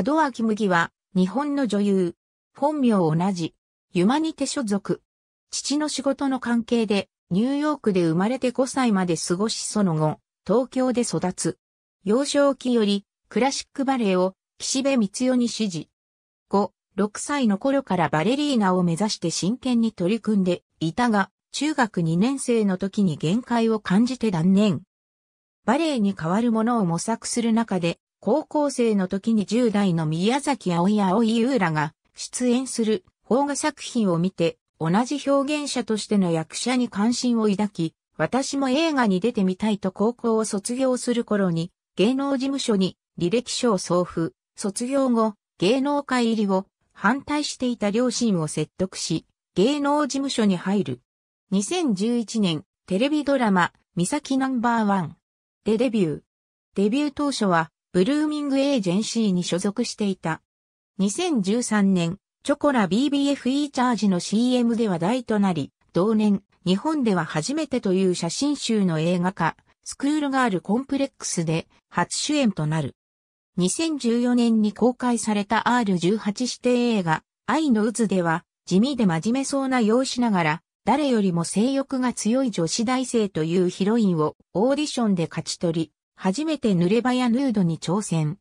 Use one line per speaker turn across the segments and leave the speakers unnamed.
門脇麦は、日本の女優。本名同じ。ユマニテ所属。父の仕事の関係で、ニューヨークで生まれて5歳まで過ごしその後、東京で育つ。幼少期より、クラシックバレエを、岸辺光代に指示。5、6歳の頃からバレリーナを目指して真剣に取り組んでいたが、中学2年生の時に限界を感じて断念。バレエに代わるものを模索する中で、高校生の時に10代の宮崎葵葵優らが出演する邦画作品を見て同じ表現者としての役者に関心を抱き、私も映画に出てみたいと高校を卒業する頃に芸能事務所に履歴書を送付、卒業後芸能界入りを反対していた両親を説得し、芸能事務所に入る。2011年、テレビドラマ、三崎ナンバーワンでデビュー。デビュー当初は、ブルーミングエージェンシーに所属していた。2013年、チョコラ BBF E チャージの CM では大となり、同年、日本では初めてという写真集の映画化、スクールガールコンプレックスで初主演となる。2014年に公開された R18 指定映画、愛の渦では、地味で真面目そうな容姿ながら、誰よりも性欲が強い女子大生というヒロインをオーディションで勝ち取り、初めて濡れ場やヌードに挑戦。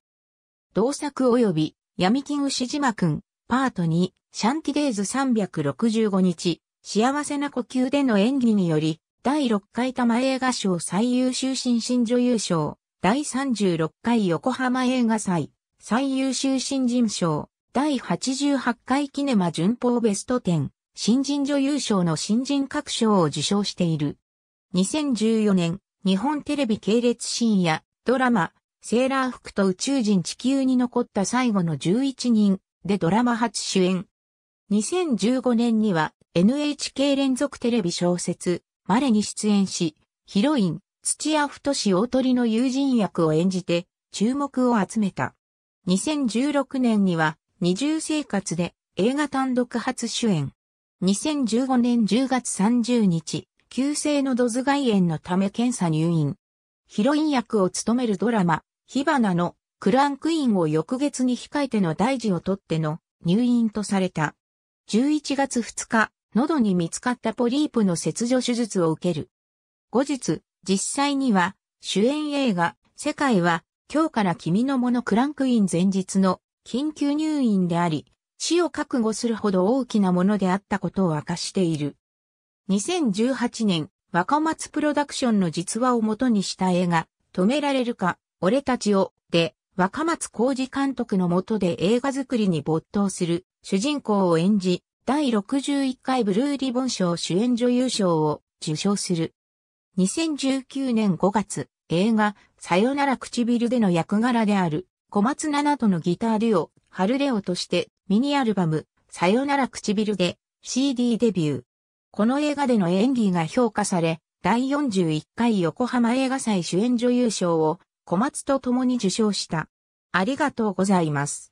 同作及び、闇金牛島くん、パート2、シャンティデイズ365日、幸せな呼吸での演技により、第6回玉映画賞最優秀新進女優賞、第36回横浜映画祭、最優秀新人賞、第88回キネマ順法ベスト10、新人女優賞の新人各賞を受賞している。2014年、日本テレビ系列深夜、ドラマ、セーラー服と宇宙人地球に残った最後の11人でドラマ初主演。2015年には NHK 連続テレビ小説、マレに出演し、ヒロイン、土屋太志大鳥の友人役を演じて注目を集めた。2016年には二重生活で映画単独初主演。2015年10月30日、急性のドズ外炎のため検査入院。ヒロイン役を務めるドラマ、火花のクランクインを翌月に控えての大事をとっての入院とされた。11月2日、喉に見つかったポリープの切除手術を受ける。後日、実際には、主演映画、世界は、今日から君のものクランクイン前日の緊急入院であり、死を覚悟するほど大きなものであったことを明かしている。2018年、若松プロダクションの実話を元にした映画、止められるか、俺たちを、で、若松浩二監督の下で映画作りに没頭する主人公を演じ、第61回ブルーリボン賞主演女優賞を受賞する。2019年5月、映画、さよなら唇での役柄である、小松菜奈とのギターデュオ、ハルレオとして、ミニアルバム、さよなら唇で、CD デビュー。この映画での演技が評価され、第41回横浜映画祭主演女優賞を小松と共に受賞した。ありがとうございます。